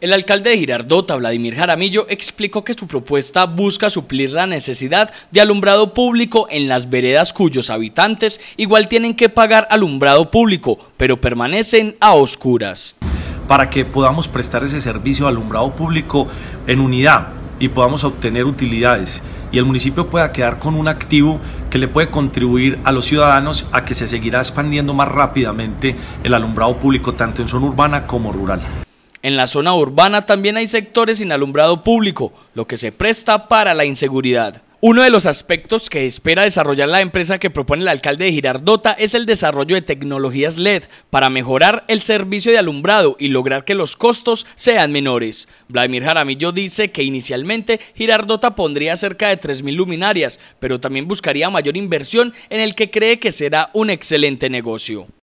El alcalde de Girardota, Vladimir Jaramillo, explicó que su propuesta busca suplir la necesidad de alumbrado público en las veredas cuyos habitantes igual tienen que pagar alumbrado público, pero permanecen a oscuras. Para que podamos prestar ese servicio de alumbrado público en unidad y podamos obtener utilidades y el municipio pueda quedar con un activo que le puede contribuir a los ciudadanos a que se seguirá expandiendo más rápidamente el alumbrado público tanto en zona urbana como rural. En la zona urbana también hay sectores sin alumbrado público, lo que se presta para la inseguridad. Uno de los aspectos que espera desarrollar la empresa que propone el alcalde de Girardota es el desarrollo de tecnologías LED para mejorar el servicio de alumbrado y lograr que los costos sean menores. Vladimir Jaramillo dice que inicialmente Girardota pondría cerca de 3.000 luminarias, pero también buscaría mayor inversión en el que cree que será un excelente negocio.